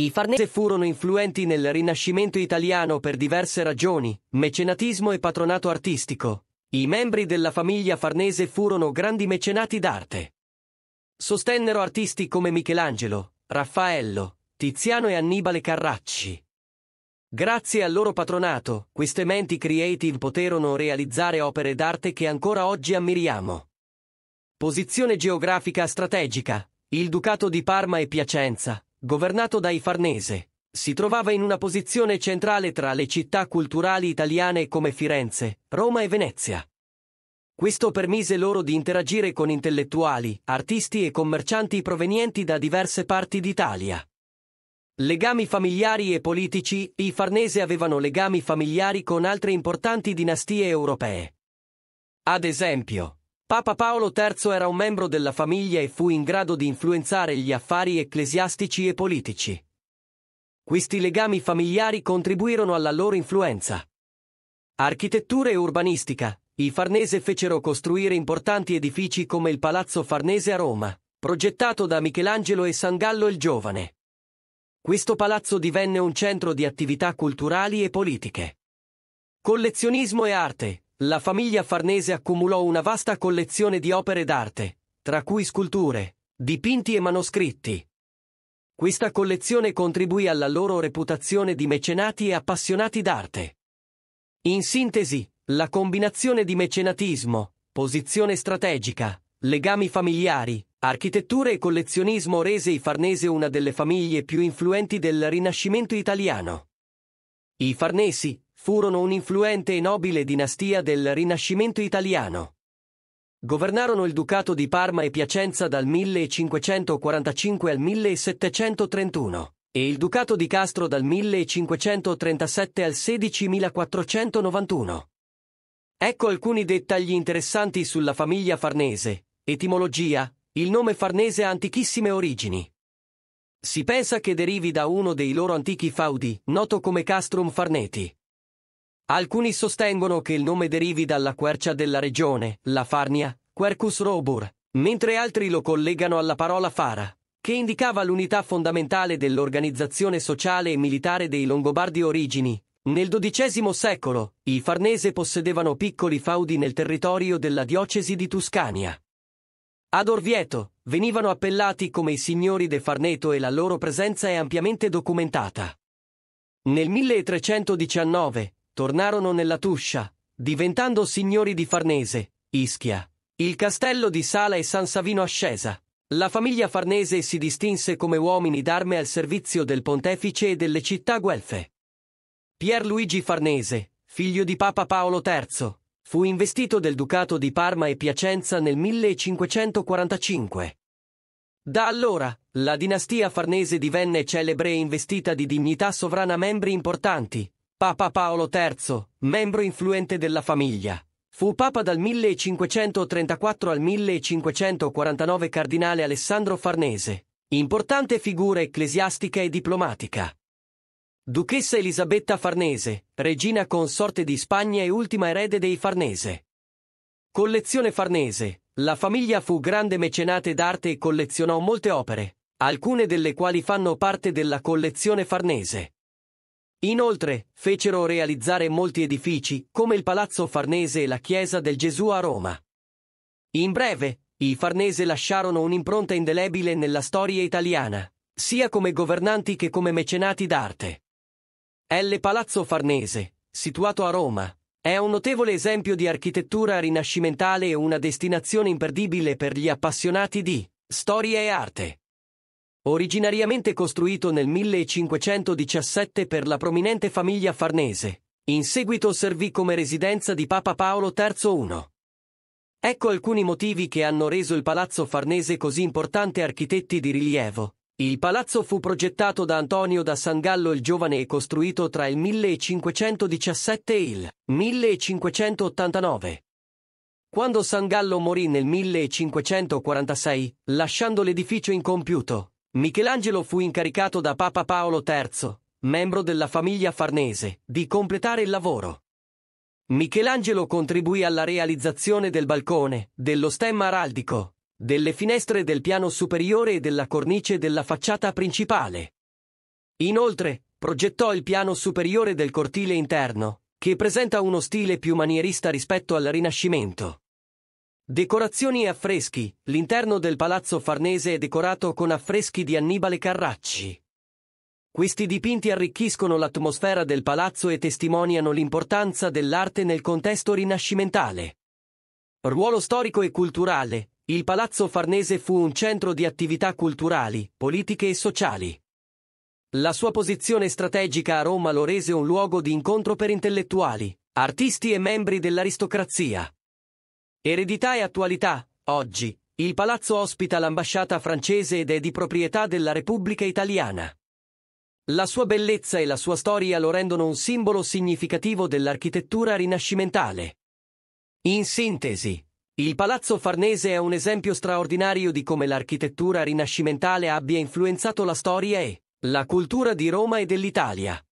I Farnese furono influenti nel Rinascimento italiano per diverse ragioni, mecenatismo e patronato artistico. I membri della famiglia Farnese furono grandi mecenati d'arte. Sostennero artisti come Michelangelo, Raffaello, Tiziano e Annibale Carracci. Grazie al loro patronato, queste menti creative poterono realizzare opere d'arte che ancora oggi ammiriamo. Posizione geografica strategica. Il Ducato di Parma e Piacenza, governato dai Farnese, si trovava in una posizione centrale tra le città culturali italiane come Firenze, Roma e Venezia. Questo permise loro di interagire con intellettuali, artisti e commercianti provenienti da diverse parti d'Italia. Legami familiari e politici, i Farnese avevano legami familiari con altre importanti dinastie europee. Ad esempio, Papa Paolo III era un membro della famiglia e fu in grado di influenzare gli affari ecclesiastici e politici. Questi legami familiari contribuirono alla loro influenza. Architettura e urbanistica. I Farnese fecero costruire importanti edifici come il Palazzo Farnese a Roma, progettato da Michelangelo e Sangallo il Giovane. Questo palazzo divenne un centro di attività culturali e politiche. Collezionismo e arte la famiglia Farnese accumulò una vasta collezione di opere d'arte, tra cui sculture, dipinti e manoscritti. Questa collezione contribuì alla loro reputazione di mecenati e appassionati d'arte. In sintesi, la combinazione di mecenatismo, posizione strategica, legami familiari, architetture e collezionismo rese i Farnese una delle famiglie più influenti del Rinascimento italiano. I Farnesi, furono un'influente e nobile dinastia del Rinascimento italiano. Governarono il Ducato di Parma e Piacenza dal 1545 al 1731 e il Ducato di Castro dal 1537 al 16491. Ecco alcuni dettagli interessanti sulla famiglia Farnese. Etimologia, il nome Farnese ha antichissime origini. Si pensa che derivi da uno dei loro antichi faudi, noto come Castrum Farneti. Alcuni sostengono che il nome derivi dalla quercia della regione, la Farnia, Quercus robur, mentre altri lo collegano alla parola fara, che indicava l'unità fondamentale dell'organizzazione sociale e militare dei Longobardi origini. Nel XII secolo, i Farnese possedevano piccoli faudi nel territorio della diocesi di Tuscania. Ad Orvieto venivano appellati come i signori de Farneto e la loro presenza è ampiamente documentata. Nel 1319 tornarono nella Tuscia, diventando signori di Farnese, Ischia, il castello di Sala e San Savino Ascesa. La famiglia Farnese si distinse come uomini d'arme al servizio del pontefice e delle città guelfe. Pierluigi Farnese, figlio di Papa Paolo III, fu investito del ducato di Parma e Piacenza nel 1545. Da allora, la dinastia farnese divenne celebre e investita di dignità sovrana membri importanti, Papa Paolo III, membro influente della famiglia. Fu papa dal 1534 al 1549 cardinale Alessandro Farnese, importante figura ecclesiastica e diplomatica. Duchessa Elisabetta Farnese, regina consorte di Spagna e ultima erede dei Farnese. Collezione Farnese, la famiglia fu grande mecenate d'arte e collezionò molte opere, alcune delle quali fanno parte della collezione Farnese. Inoltre, fecero realizzare molti edifici, come il Palazzo Farnese e la Chiesa del Gesù a Roma. In breve, i Farnese lasciarono un'impronta indelebile nella storia italiana, sia come governanti che come mecenati d'arte. L. Palazzo Farnese, situato a Roma, è un notevole esempio di architettura rinascimentale e una destinazione imperdibile per gli appassionati di storia e arte. Originariamente costruito nel 1517 per la prominente famiglia farnese, in seguito servì come residenza di Papa Paolo III I. Ecco alcuni motivi che hanno reso il palazzo farnese così importante architetti di rilievo. Il palazzo fu progettato da Antonio da Sangallo il Giovane e costruito tra il 1517 e il 1589. Quando Sangallo morì nel 1546, lasciando l'edificio incompiuto, Michelangelo fu incaricato da Papa Paolo III, membro della famiglia Farnese, di completare il lavoro. Michelangelo contribuì alla realizzazione del balcone, dello stemma araldico, delle finestre del piano superiore e della cornice della facciata principale. Inoltre, progettò il piano superiore del cortile interno, che presenta uno stile più manierista rispetto al Rinascimento. Decorazioni e affreschi. L'interno del palazzo Farnese è decorato con affreschi di Annibale Carracci. Questi dipinti arricchiscono l'atmosfera del palazzo e testimoniano l'importanza dell'arte nel contesto rinascimentale. Ruolo storico e culturale. Il palazzo Farnese fu un centro di attività culturali, politiche e sociali. La sua posizione strategica a Roma lo rese un luogo di incontro per intellettuali, artisti e membri dell'aristocrazia. Eredità e attualità. Oggi, il palazzo ospita l'ambasciata francese ed è di proprietà della Repubblica Italiana. La sua bellezza e la sua storia lo rendono un simbolo significativo dell'architettura rinascimentale. In sintesi, il Palazzo Farnese è un esempio straordinario di come l'architettura rinascimentale abbia influenzato la storia e la cultura di Roma e dell'Italia.